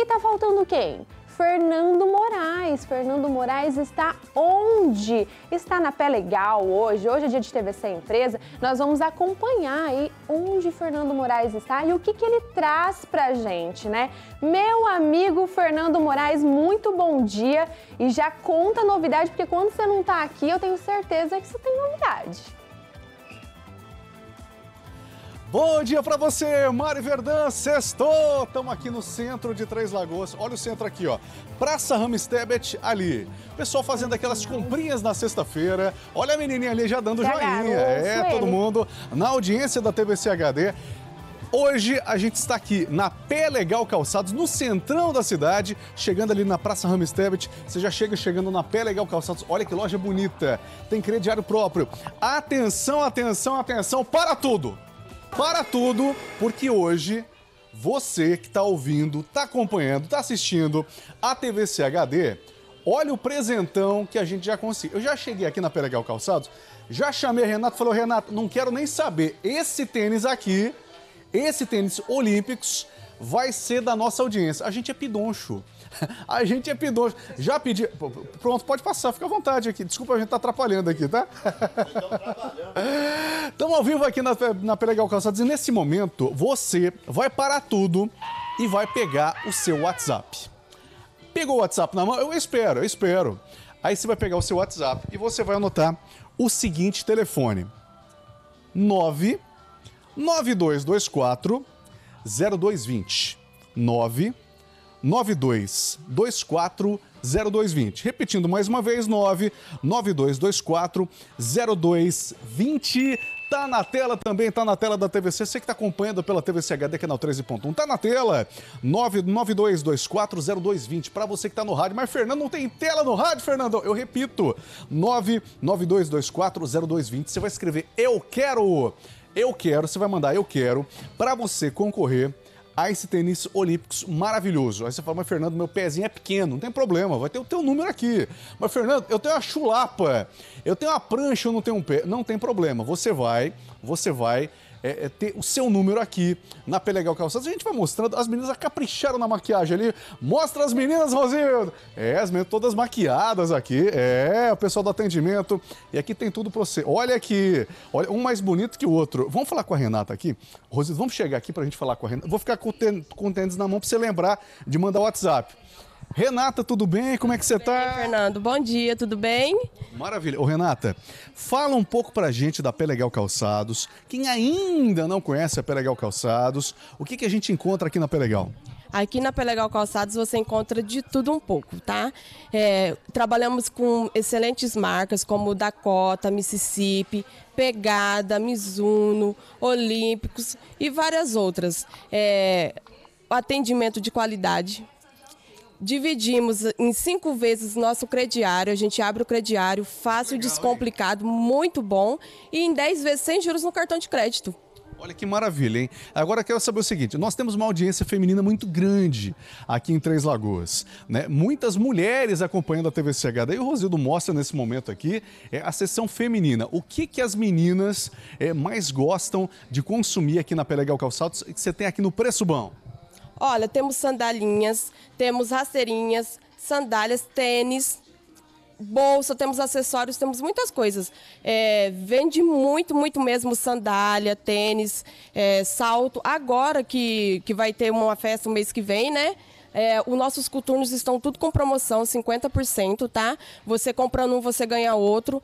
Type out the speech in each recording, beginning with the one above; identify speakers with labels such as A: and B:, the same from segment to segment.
A: E tá faltando quem? Fernando Moraes. Fernando Moraes está onde? Está na Pé Legal hoje. Hoje é dia de TVC Empresa. Nós vamos acompanhar aí onde Fernando Moraes está e o que, que ele traz pra gente, né? Meu amigo Fernando Moraes, muito bom dia. E já conta novidade, porque quando você não tá aqui, eu tenho certeza que você tem novidade.
B: Bom dia para você, Mário Verdão, sextou! Estamos aqui no centro de Três Lagoas. Olha o centro aqui, ó. Praça Ramstebet ali. Pessoal fazendo aquelas comprinhas na sexta-feira. Olha a menininha ali já dando joinha. É, todo mundo na audiência da TBC HD. Hoje a gente está aqui na Pé Legal Calçados, no centrão da cidade, chegando ali na Praça Ramstebet. Você já chega chegando na Pé Legal Calçados. Olha que loja bonita. Tem crediário próprio. Atenção, atenção, atenção para tudo para tudo, porque hoje você que está ouvindo, está acompanhando, está assistindo a TVCHD, HD, olha o presentão que a gente já conseguiu. Eu já cheguei aqui na Peregal Calçados, já chamei Renato, falou Renato, não quero nem saber, esse tênis aqui, esse tênis Olímpicos vai ser da nossa audiência. A gente é pidoncho. A gente é pidoncho. Já pedi. Pronto, pode passar, fica à vontade aqui. Desculpa, a gente tá atrapalhando aqui, tá? Estamos ao vivo aqui na, na Pelegal Calçados e nesse momento você vai parar tudo e vai pegar o seu WhatsApp. Pegou o WhatsApp na mão? Eu espero, eu espero. Aí você vai pegar o seu WhatsApp e você vai anotar o seguinte telefone: 9 9224 0220 9 92240220. Repetindo mais uma vez, 992240220. Tá na tela também, tá na tela da TVC. Você que tá acompanhando pela TVC HD canal 13.1. Tá na tela. 992240220 para você que tá no rádio. Mas Fernando não tem tela no rádio, Fernando. Eu repito. 992240220. Você vai escrever eu quero. Eu quero, você vai mandar eu quero para você concorrer a esse tênis olímpicos maravilhoso. Aí você fala, mas Fernando, meu pezinho é pequeno, não tem problema, vai ter o teu número aqui. Mas Fernando, eu tenho a chulapa, eu tenho a prancha, eu não tenho um pé. Não tem problema, você vai, você vai é, é ter o seu número aqui na Pelegal Calçados. A gente vai mostrando, as meninas capricharam na maquiagem ali. Mostra as meninas, Rosildo! É, as meninas todas maquiadas aqui. É, o pessoal do atendimento. E aqui tem tudo pra você. Olha aqui, olha, um mais bonito que o outro. Vamos falar com a Renata aqui? Rosildo, vamos chegar aqui pra gente falar com a Renata. Vou ficar com o, tênis, na mão pra você lembrar de mandar o WhatsApp. Renata, tudo bem? Como é que você está?
A: Fernando, bom dia, tudo
B: bem? Maravilha. Ô, Renata, fala um pouco pra gente da Pelegal Calçados. Quem ainda não conhece a Pelegal Calçados, o que, que a gente encontra aqui na Pelegal?
A: Aqui na Pelegal Calçados você encontra de tudo um pouco, tá? É, trabalhamos com excelentes marcas como Dakota, Mississippi, Pegada, Mizuno, Olímpicos e várias outras. É, atendimento de qualidade dividimos em cinco vezes nosso crediário. A gente abre o crediário fácil, Legal, descomplicado, hein? muito bom. E em dez vezes sem juros no cartão de crédito.
B: Olha que maravilha, hein? Agora quero saber o seguinte: nós temos uma audiência feminina muito grande aqui em Três Lagoas, né? Muitas mulheres acompanhando a TV Chegada. E o Rosildo mostra nesse momento aqui é, a sessão feminina. O que que as meninas é, mais gostam de consumir aqui na Pelegal Calçados que você tem aqui no Preço Bom?
A: Olha, temos sandalinhas, temos rasteirinhas, sandálias, tênis, bolsa, temos acessórios, temos muitas coisas. É, vende muito, muito mesmo sandália, tênis, é, salto. Agora que, que vai ter uma festa o mês que vem, né? É, os nossos coturnos estão tudo com promoção, 50%, tá? Você comprando um, você ganha outro.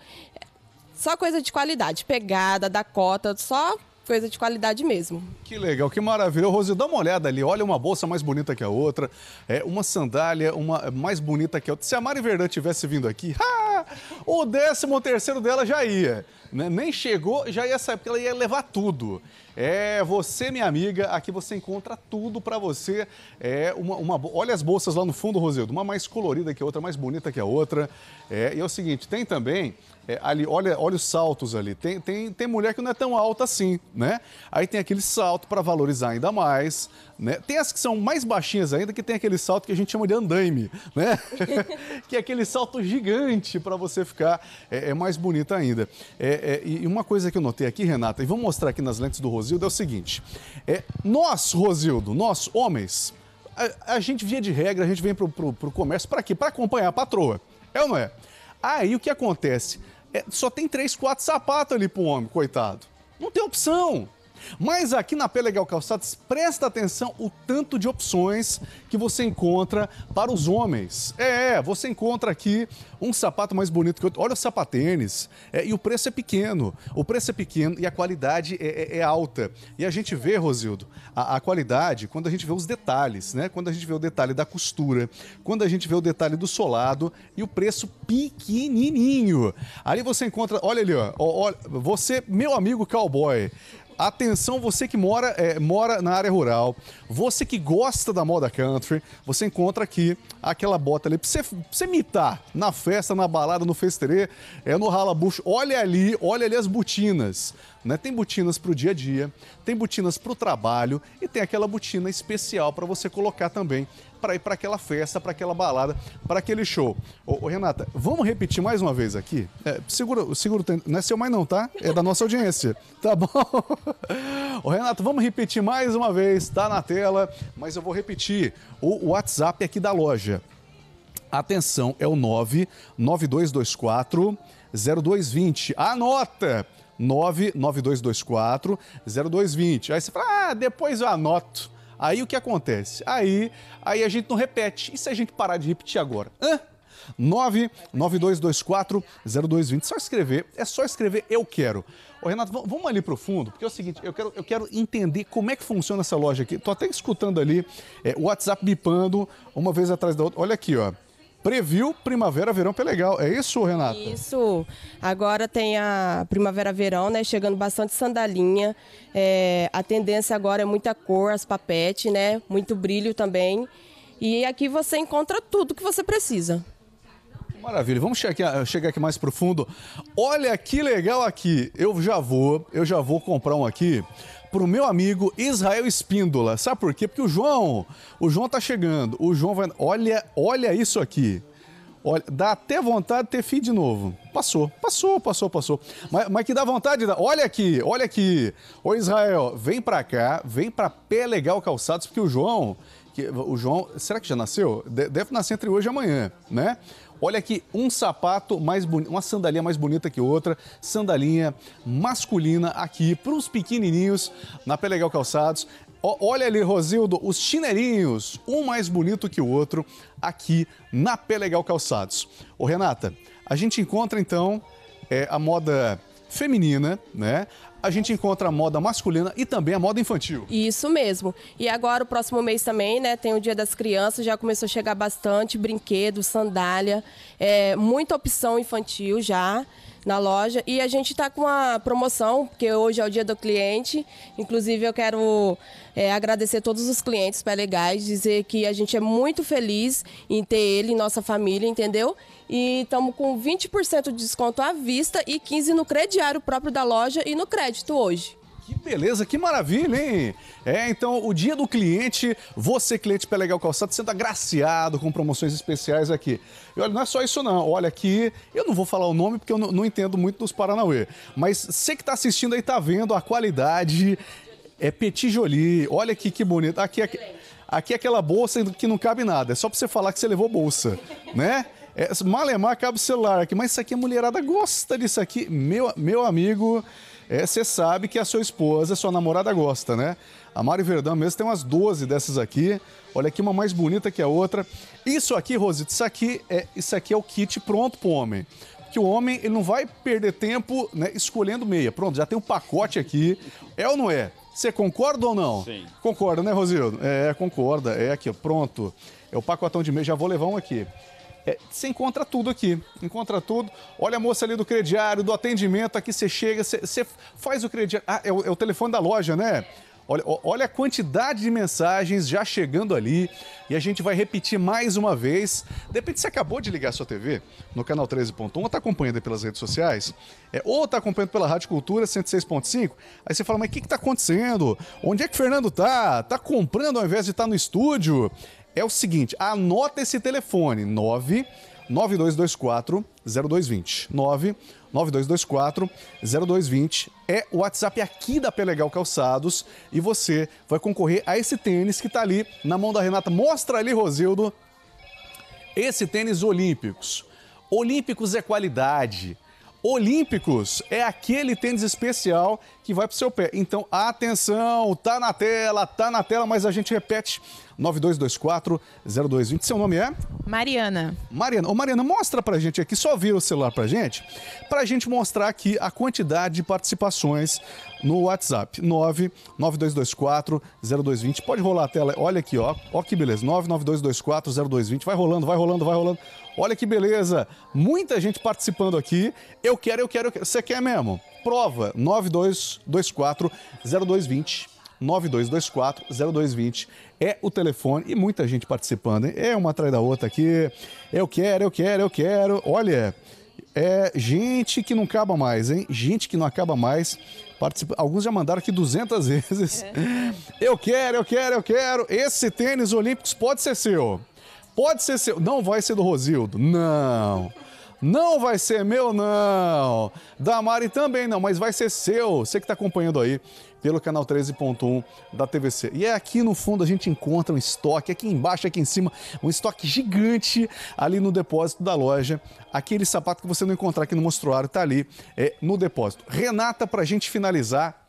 A: Só coisa de qualidade, pegada, da cota, só coisa de qualidade mesmo.
B: Que legal, que maravilha. Rosi, dá uma olhada ali. Olha uma bolsa mais bonita que a outra, é uma sandália uma mais bonita que a outra. Se a Mari Verdão tivesse vindo aqui, ha! o décimo terceiro dela já ia. Né? Nem chegou, já ia sair, porque ela ia levar tudo. É você, minha amiga, aqui você encontra tudo para você. É uma, uma, olha as bolsas lá no fundo, Rosildo, uma mais colorida que a outra, mais bonita que a outra. É, e é o seguinte, tem também é, ali, olha, olha os saltos ali. Tem, tem, tem mulher que não é tão alta assim, né? Aí tem aquele salto para valorizar ainda mais, né? Tem as que são mais baixinhas ainda, que tem aquele salto que a gente chama de andaime, né? que é aquele salto gigante para você ficar é, é mais bonita ainda. É, é e uma coisa que eu notei aqui, Renata, e vou mostrar aqui nas lentes do roseu Rosildo é o seguinte: é, nós, Rosildo, nós, homens, a, a, gente, via de regra, a gente vem para o comércio para quê? Para acompanhar a patroa. É ou não é? Aí o que acontece? É, só tem três, quatro sapatos ali pro homem, coitado. Não tem opção. Mas aqui na P Legal Calçados, presta atenção o tanto de opções que você encontra para os homens. É, é, você encontra aqui um sapato mais bonito que outro. Olha o sapatênis. É, e o preço é pequeno. O preço é pequeno e a qualidade é, é, é alta. E a gente vê, Rosildo, a, a, qualidade quando a gente vê os detalhes, né? Quando a gente vê o detalhe da costura, quando a gente vê o detalhe do solado e o preço pequenininho. Ali você encontra, olha ali, ó, ó, ó você, meu amigo cowboy, Atenção, você que mora, é, mora na área rural, você que gosta da moda country, você encontra aqui aquela bota ali pra você, pra você imitar na festa, na balada, no festerê, é no ralabucho. Olha ali, olha ali as botinas. Né? Tem botinas para o dia a dia, tem botinas para o trabalho e tem aquela botina especial para você colocar também para ir para aquela festa, para aquela balada, para aquele show. Ô, ô, Renata, vamos repetir mais uma vez aqui? É, segura, segura, não é seu mais não, tá? É da nossa audiência, tá bom? ô, Renata, vamos repetir mais uma vez, tá na tela, mas eu vou repetir o WhatsApp aqui da loja. Atenção, é o 99224 0220. Anota! 99224 0220. Aí você fala, ah, depois eu anoto. Aí o que acontece? Aí, aí a gente não repete. E se a gente parar de repetir agora? Hã? 992240220. Só escrever, é só escrever eu quero. Ô, Renato, vamos ali pro fundo, porque é o seguinte, eu quero, eu quero entender como é que funciona essa loja aqui. Tô até escutando ali é, o WhatsApp bipando uma vez atrás da outra. Olha aqui, ó previu Primavera Verão que é, é isso, Renata?
A: Isso. Agora tem a Primavera Verão, né? Chegando bastante sandalinha. É, a tendência agora é muita cor, as papetes né? Muito brilho também. E aqui você encontra tudo que você precisa.
B: Maravilha, vamos chegar, ah, chegar aqui mais profundo. Olha que legal aqui. Eu já vou, eu já vou comprar um aqui pro meu amigo Israel Espíndola. Sabe por quê? Porque o João, o João tá chegando. O João vai, olha, olha isso aqui. Olha, dá até vontade de ter filho de novo. Passou, passou, passou, passou. Mas, mas que dá vontade, dá. olha aqui, olha aqui. Ô Israel, vem pra cá, vem pra Pé Legal Calçados, porque o João, que, o João, será que já nasceu? Deve nascer entre hoje e amanhã, né? Olha aqui, um sapato mais bonito, uma sandalinha mais bonita que outra, sandalinha masculina aqui para os pequenininhos na Pé Legal Calçados. Olha ali, Rosildo, os chinelinhos, um mais bonito que o outro, aqui na Pé Legal Calçados. Ô, Renata, a gente encontra então é, a moda feminina, né? a gente encontra a moda masculina e também a moda infantil.
A: Isso mesmo. E agora, o próximo mês também, né? Tem o Dia das Crianças, já começou a chegar bastante brinquedo, sandália, é, muita opção infantil já na loja. E a gente está com uma promoção, porque hoje é o dia do cliente. Inclusive, eu quero é, agradecer todos os clientes pé legais, dizer que a gente é muito feliz em ter ele em nossa família, entendeu? E estamos com 20% de desconto à vista e 15% no crediário próprio da loja e no crédito hoje.
B: Que beleza, que maravilha, hein? É, então, o dia do cliente, você, cliente pelegal Legal Calçado, sendo tá agraciado com promoções especiais aqui. E olha, não é só isso não, olha aqui, eu não vou falar o nome porque eu não, entendo muito dos Paranauê, mas você que está assistindo aí tá vendo a qualidade, é Petit Jolie, olha aqui que bonito, aqui, aqui, é, aqui é aquela bolsa que não cabe nada, é só para você falar que você levou bolsa, né? É, malemar cabe o celular aqui, mas isso aqui a mulherada gosta disso aqui, meu, meu amigo você é, sabe que a sua esposa, a sua namorada gosta, né? A Mari Verdão mesmo tem umas 12 dessas aqui. Olha aqui, uma mais bonita que a outra. Isso aqui, Rosito, isso aqui é, isso aqui é o kit pronto pro homem que o homem ele não vai perder tempo né, escolhendo meia. Pronto, já tem um pacote aqui. É ou não é? Você concorda ou não? Sim. Concorda, né, Rosildo? É, concorda. É aqui, pronto. É o pacotão de meia. Já vou levar um aqui. É, você encontra tudo aqui. Encontra tudo. Olha a moça ali do crediário, do atendimento. Aqui você chega, você, você faz o crediário. Ah, é o, é o telefone da loja, né? Olha, olha, a quantidade de mensagens já chegando ali e a gente vai repetir mais uma vez. Depende se você acabou de ligar sua TV no canal 13.1, ou está acompanhando pelas redes sociais, é, ou está acompanhando pela Rádio Cultura 106.5. Aí você fala, mas o que está acontecendo? Onde é que o Fernando tá? Tá comprando ao invés de estar tá no estúdio? é o seguinte, anota esse telefone, 9 9224 0220. 9 9224 0220 é o WhatsApp aqui da Pelegal Calçados e você vai concorrer a esse tênis que está ali na mão da Renata. Mostra ali, Rosildo. Esse tênis Olímpicos. Olímpicos é qualidade. Olímpicos é aquele tênis especial que vai para o seu pé. Então, atenção, tá na tela, tá na tela, mas a gente repete 9224-0220. Seu nome é? Mariana. Mariana. Ô, Mariana, mostra pra gente aqui, só vira o celular pra gente, pra gente mostrar aqui a quantidade de participações no WhatsApp. 99224-0220. Pode rolar a tela. Olha aqui, ó. Ó que beleza. 99224-0220. Vai rolando, vai rolando, vai rolando. Olha que beleza. Muita gente participando aqui. Eu quero, eu quero, eu quero. Você quer mesmo? prova 9224 0220. 9224 0220 é o telefone e muita gente participando, hein? É uma atrás da outra aqui. Eu quero, eu quero, eu quero. Olha, é gente que não acaba mais, hein? Gente que não acaba mais. Participa... Alguns já mandaram aqui 200 vezes. É. Eu quero, eu quero, eu quero. Esse tênis olímpicos pode ser seu. Pode ser seu. Não vai ser do Rosildo. Não. Não vai ser meu, não. Da Mari também não, mas vai ser seu. Você que está acompanhando aí pelo canal 13.1 da TVC. E é aqui no fundo a gente encontra um estoque, aqui embaixo, aqui em cima, um estoque gigante ali no depósito da loja. Aquele sapato que você não encontrar aqui no mostruário está ali é, no depósito. Renata, para a gente finalizar,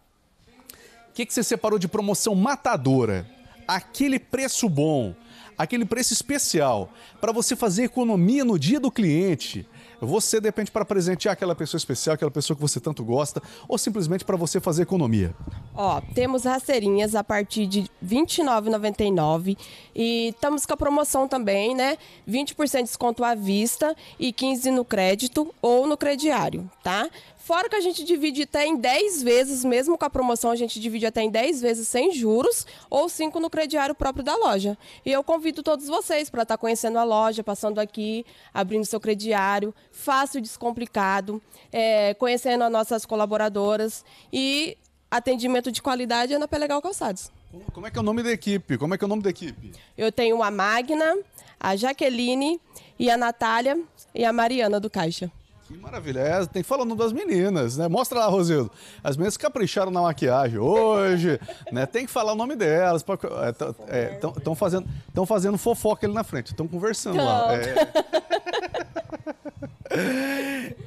B: o que, que você separou de promoção matadora? Aquele preço bom, aquele preço especial, para você fazer economia no dia do cliente você, de repente, para presentear aquela pessoa especial, aquela pessoa que você tanto gosta, ou simplesmente para você fazer economia?
A: Ó, temos rasteirinhas a partir de R$ 29,99 e estamos com a promoção também, né? 20% de desconto à vista e 15% no crédito ou no crediário, tá? Fora que a gente divide até em 10 vezes, mesmo com a promoção, a gente divide até em 10 vezes sem juros ou 5 no crediário próprio da loja. E eu convido todos vocês para estar tá conhecendo a loja, passando aqui, abrindo seu crediário, fácil e descomplicado, é, conhecendo as nossas colaboradoras e atendimento de qualidade é na Pelegal Calçados.
B: Como é que é o nome da equipe? Como é que é o nome da equipe?
A: Eu tenho a Magna, a Jaqueline e a Natália e a Mariana do Caixa.
B: Que maravilha. É, tem falando das meninas, né? Mostra lá, Rosildo. As meninas capricharam na maquiagem hoje, né? Tem que falar o nome delas. Estão é, é, fazendo, tão fazendo fofoca ali na frente, estão conversando Não. lá. É.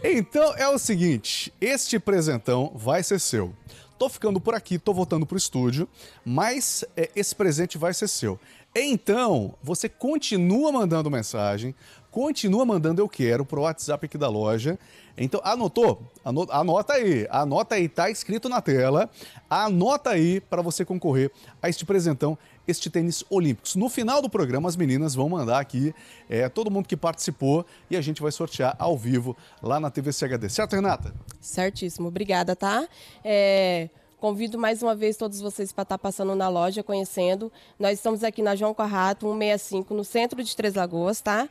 B: então é o seguinte: este presentão vai ser seu. Tô ficando por aqui, tô voltando pro estúdio, mas é, esse presente vai ser seu. Então, você continua mandando mensagem, continua mandando eu quero pro WhatsApp aqui da loja. Então, anotou? Anota, aí, anota aí, tá escrito na tela. Anota aí para você concorrer a este presentão, este tênis olímpicos. No final do programa, as meninas vão mandar aqui é, todo mundo que participou e a gente vai sortear ao vivo lá na TV CHD. Certo, Renata?
A: Certíssimo, obrigada, tá? É... Convido mais uma vez todos vocês para estar tá passando na loja, conhecendo. Nós estamos aqui na João Carrato, 165, no centro de Três Lagoas, tá?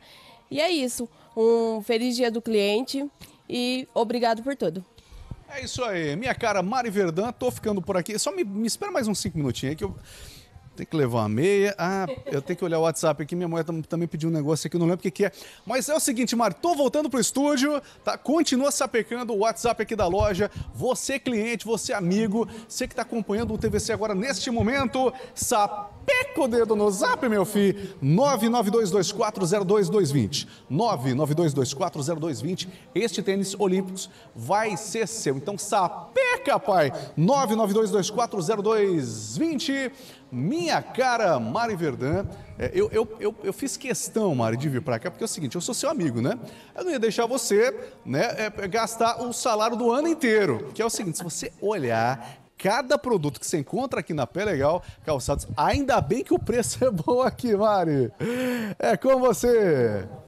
A: E é isso. Um feliz dia do cliente e obrigado por tudo.
B: É isso aí, minha cara Mari Verdã, tô ficando por aqui. Só me, me espera mais uns 5 minutinhos aí que eu. Tem que levar uma meia. Ah, eu tenho que olhar o WhatsApp aqui. Minha mulher também pediu um negócio aqui, não lembro o que, que é. Mas é o seguinte, Mário, tô voltando pro estúdio, tá? Continua sapecando o WhatsApp aqui da loja. Você, cliente, você, amigo, você que tá acompanhando o TVC agora neste momento, sapeca o dedo no zap, meu filho. 992240220. 992240220. Este tênis Olímpicos vai ser seu. Então sapeca, pai. 992240220. Minha cara, Mari Verdã, é, eu, eu, eu, eu, fiz questão, Mari, de vir para cá, porque é o seguinte, eu sou seu amigo, né? Eu não ia deixar você né, é, é, gastar o salário do ano inteiro, que é o seguinte, se você olhar cada produto que você encontra aqui na Pé Legal Calçados, ainda bem que o preço é bom aqui, Mari. É com você!